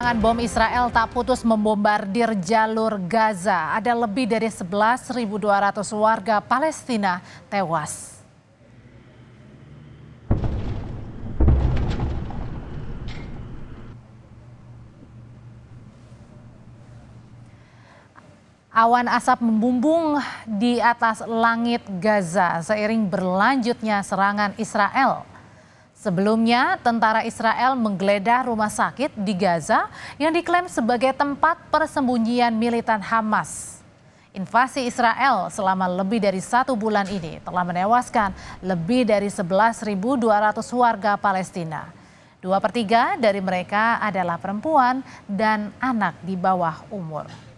Serangan bom Israel tak putus membombardir jalur Gaza. Ada lebih dari 11.200 warga Palestina tewas. Awan asap membumbung di atas langit Gaza seiring berlanjutnya serangan Israel. Sebelumnya, tentara Israel menggeledah rumah sakit di Gaza yang diklaim sebagai tempat persembunyian militan Hamas. Invasi Israel selama lebih dari satu bulan ini telah menewaskan lebih dari 11.200 warga Palestina. Dua pertiga dari mereka adalah perempuan dan anak di bawah umur.